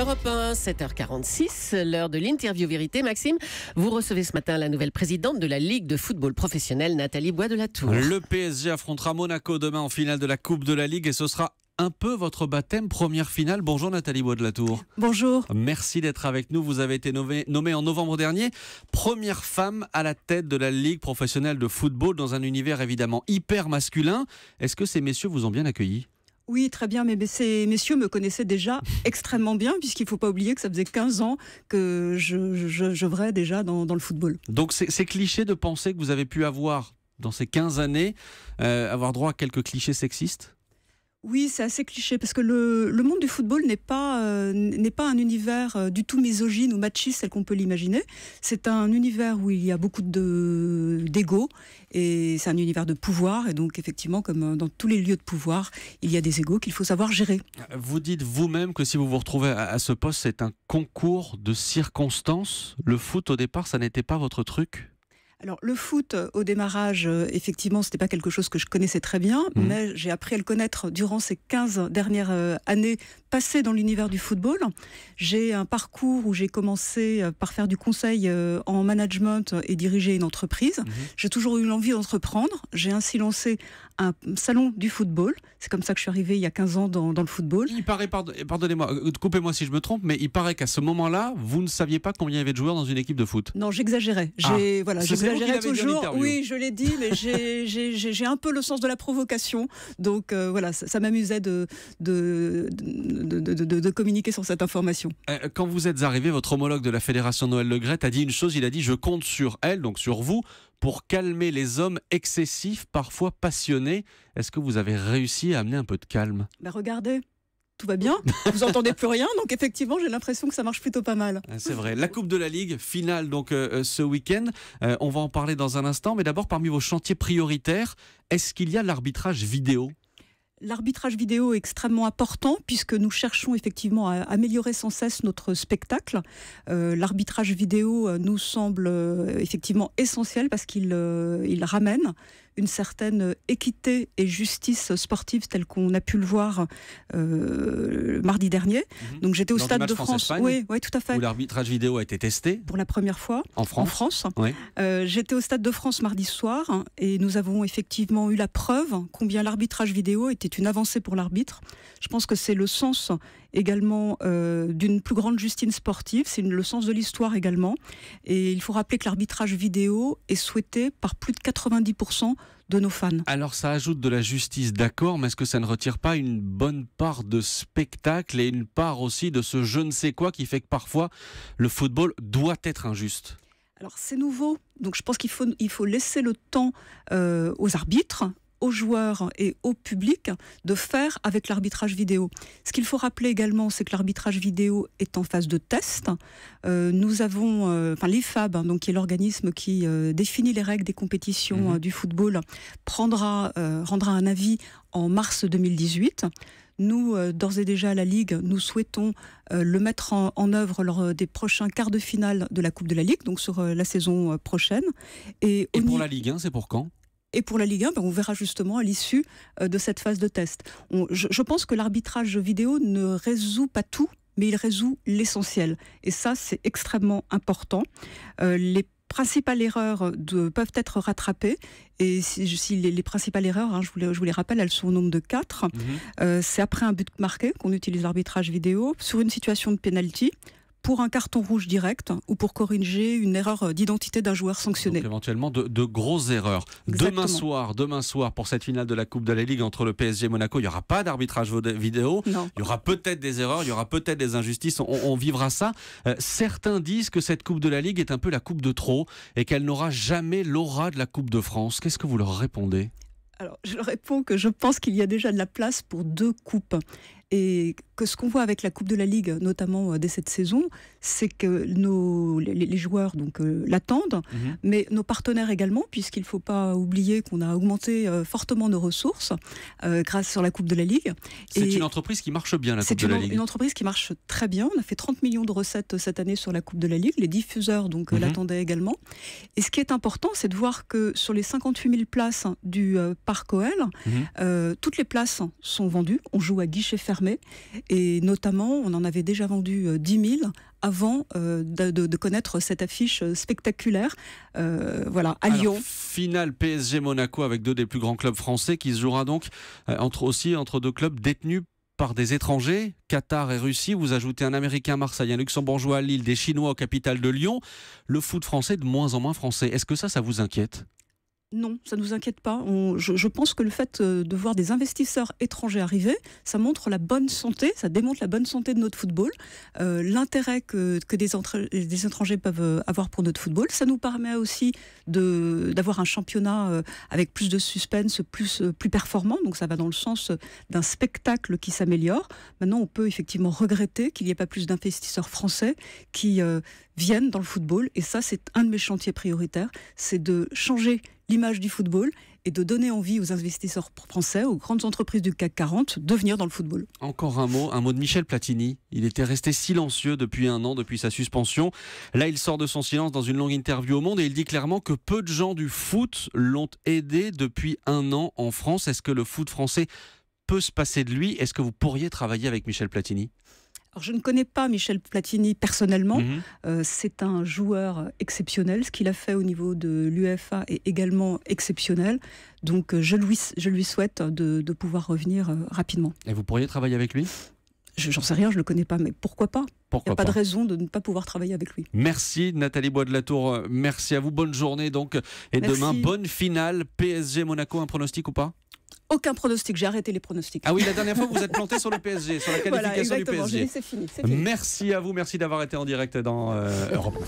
Europe 1, 7h46, l'heure de l'interview vérité. Maxime, vous recevez ce matin la nouvelle présidente de la Ligue de football professionnel, Nathalie Bois de la Tour. Le PSG affrontera Monaco demain en finale de la Coupe de la Ligue et ce sera un peu votre baptême première finale. Bonjour Nathalie Bois de la Tour. Bonjour. Merci d'être avec nous. Vous avez été nommée, nommée, en novembre dernier première femme à la tête de la Ligue professionnelle de football dans un univers évidemment hyper masculin. Est-ce que ces messieurs vous ont bien accueilli oui, très bien, mais ces messieurs me connaissaient déjà extrêmement bien, puisqu'il ne faut pas oublier que ça faisait 15 ans que je, je, déjà dans, le football. Donc c'est cliché de penser que vous avez pu avoir, dans ces 15 années, euh, avoir droit à quelques clichés sexistes oui, c'est assez cliché parce que le, monde du football n'est pas euh, pas un univers euh, du tout misogyne ou machiste tel qu'on peut l'imaginer. C'est un univers où il y a beaucoup de d'ego et c'est un univers de pouvoir et donc effectivement comme euh, dans tous les lieux de pouvoir, il y a des égos qu'il faut savoir gérer. Vous dites vous-même que si vous vous retrouvez à ce poste, c'est un concours de circonstances. Le foot au départ, ça n'était pas votre truc. Alors le foot euh, au démarrage, effectivement euh, effectivement, c'était pas quelque chose que je connaissais très bien, mhm. mais j'ai appris à le connaître durant ces 15 dernières euh, années passées dans l'univers du football. J'ai un parcours où j'ai commencé par faire du conseil en management et diriger une entreprise. Mhm. J'ai toujours eu l'envie d'entreprendre. J'ai ainsi lancé un salon du football. C'est comme ça que je suis arrivé il y a 15 ans dans, le football. Il paraît, pardonnez-moi, euh, coupez-moi si je me trompe, mais il paraît qu'à ce moment-là, vous ne saviez pas combien il y avait de joueurs dans une équipe de foot. Non, j'exagérais. Ah, j'ai, voilà, j'exagérais toujours. Oui, je l'ai dit, mais j'ai un peu le sens de la provocation. Donc euh, voilà, ça, m'amusait de communiquer sur cette information. Euh, quand vous êtes arrivé, votre homologue de la Fédération Noël legret a dit une chose, il a dit je compte sur elle, donc sur vous, pour calmer les hommes excessifs, parfois passionnés. Est-ce que vous avez réussi à amener un peu de calme Ben Regardez, tout va bien, vous entendez plus rien, donc effectivement j'ai l'impression que ça marche plutôt pas mal. Ah, c'est vrai. La Coupe de la Ligue, finale donc euh, euh, ce week-end, euh, on va en parler dans un instant, mais d'abord parmi vos chantiers prioritaires, est-ce qu'il y a l'arbitrage vidéo L'arbitrage vidéo est extrêmement important puisque nous cherchons effectivement à améliorer sans cesse notre spectacle. Euh, l'arbitrage vidéo euh, nous semble euh, effectivement essentiel parce qu'il ramène une certaine euh, équité et justice sportive telle qu'on a pu le voir euh, mardi dernier. Mhm. Donc j'étais au Stade de France. Oui, oui, tout à fait. Où l'arbitrage vidéo a été testé. Pour la première fois. En France. Euh, j'étais au Stade de France mardi soir et nous avons effectivement eu la preuve combien l'arbitrage vidéo était une avancée pour l'arbitre. Je pense que c'est le sens également euh, d'une plus grande justice sportive. C'est le sens de l'histoire également. Et il faut rappeler que l'arbitrage vidéo est souhaité par plus de 90% de nos fans. Alors ça ajoute de la justice, d'accord, mais est-ce que ça ne retire pas une bonne part de spectacle et une part aussi de ce je ne sais quoi qui fait que parfois le football doit être injuste alors c'est nouveau, donc je pense qu'il faut, il faut laisser le temps euh, aux arbitres, aux joueurs et au public de faire avec l'arbitrage vidéo. Ce qu'il faut rappeler également, c'est que l'arbitrage vidéo est en phase de test. Euh, nous avons, euh, l'IFAB, hein, donc qui est l'organisme qui euh, définit les règles des compétitions mhm. du football, prendra, rendra un avis en mars 2018. Nous, d'ores et déjà, à la Ligue, nous souhaitons le mettre en, œuvre lors des prochains quarts de finale de la Coupe de la Ligue, donc sur la saison prochaine. Et, et pour la Ligue 1, c'est pour quand et pour la Ligue 1, ben, on verra justement à l'issue euh, de cette phase de test. je, pense que l'arbitrage vidéo ne résout pas tout, mais il résout l'essentiel. Et ça, c'est extrêmement important. Euh, les principales erreurs euh, peuvent être rattrapées. Et si, les, principales erreurs, hein, je, vous les, je, vous les, rappelle, elles sont au nombre de quatre. Mhm. c'est après un but marqué qu'on utilise l'arbitrage vidéo, sur une situation de pénalty, pour un carton rouge direct ou pour corriger une erreur d'identité d'un joueur sanctionné. éventuellement de, grosses erreurs. Demain soir, demain soir pour cette finale de la Coupe de la Ligue entre le PSG et Monaco, il n'y aura pas d'arbitrage vidéo. Il y aura peut-être des erreurs, il y aura peut-être des injustices. On, vivra ça. Euh, certains disent que cette Coupe de la Ligue est un peu la coupe de trop et qu'elle n'aura jamais l'aura de la Coupe de France. Qu'est-ce que vous leur répondez alors, je réponds que je pense qu'il y a déjà de la place pour deux coupes. Et que ce qu'on voit avec la Coupe de la Ligue, notamment euh, dès cette saison, c'est que les, joueurs donc euh, l'attendent, mhm. mais nos partenaires également, puisqu'il ne faut pas oublier qu'on a augmenté euh, fortement nos ressources grâce sur la Coupe de la Ligue. C'est une entreprise qui marche bien, la Coupe de la Ligue. C'est une entreprise qui marche très bien. On a fait 30 millions de recettes cette année sur la Coupe de la Ligue. Les diffuseurs donc mhm. l'attendaient également. Et ce qui est important, c'est de voir que sur les 58 000 places du parc OL, mhm. toutes les places sont vendues. On joue à guichet fermé et notamment, on en avait déjà vendu 10 euh, 000 avant euh, de, connaître cette affiche euh, spectaculaire voilà, à Lyon. Finale PSG-Monaco avec deux des plus grands clubs français qui se jouera donc entre, aussi entre deux clubs détenus par des étrangers, Qatar et Russie. Vous ajoutez un Américain à Marseille, un Luxembourgeois à Lille, des Chinois au capitales de Lyon. Le foot français de moins en moins français. Est-ce que ça, ça vous inquiète non, ça ne nous inquiète pas. je, pense que le fait euh, de voir des investisseurs étrangers arriver, ça montre la bonne santé, ça démontre la bonne santé de notre football, euh, l'intérêt que, des, étrangers peuvent euh, avoir pour notre football. Ça nous permet aussi d'avoir un championnat avec plus de suspense, plus, plus performant. Donc ça va dans le sens d'un spectacle qui s'améliore. Maintenant, on peut effectivement regretter qu'il n'y ait pas plus d'investisseurs français qui viennent dans le football. Et ça, c'est un de mes chantiers prioritaires, c'est de changer l'image du football et de donner envie aux investisseurs français, aux grandes entreprises du CAC 40 de venir dans le football. Encore un mot, un mot de Michel Platini. Il était resté silencieux depuis un an, depuis sa suspension. Là, il sort de son silence dans une longue interview au Monde et il dit clairement que peu de gens du foot l'ont aidé depuis un an en France. Est-ce que le foot français peut se passer de lui Est-ce que vous pourriez travailler avec Michel Platini alors, je ne connais pas Michel Platini personnellement. Mhm. Euh, c'est un joueur exceptionnel. Ce qu'il a fait au niveau de l'UEFA est également exceptionnel. Donc, euh, je lui, souhaite de, pouvoir revenir euh, rapidement. Et vous pourriez travailler avec lui J'en sais rien, je ne le connais pas, mais pourquoi pas Il n'y a pas, de raison de ne pas pouvoir travailler avec lui. Merci Nathalie Bois de la Tour, merci à vous, bonne journée donc. Et demain, bonne finale PSG Monaco, un pronostic ou pas aucun pronostic. J'ai arrêté les pronostics. Ah oui, la dernière fois, vous êtes planté sur le PSG, sur la qualification du PSG. Dit, fini, fini. Merci à vous, merci d'avoir été en direct dans euh, Europe.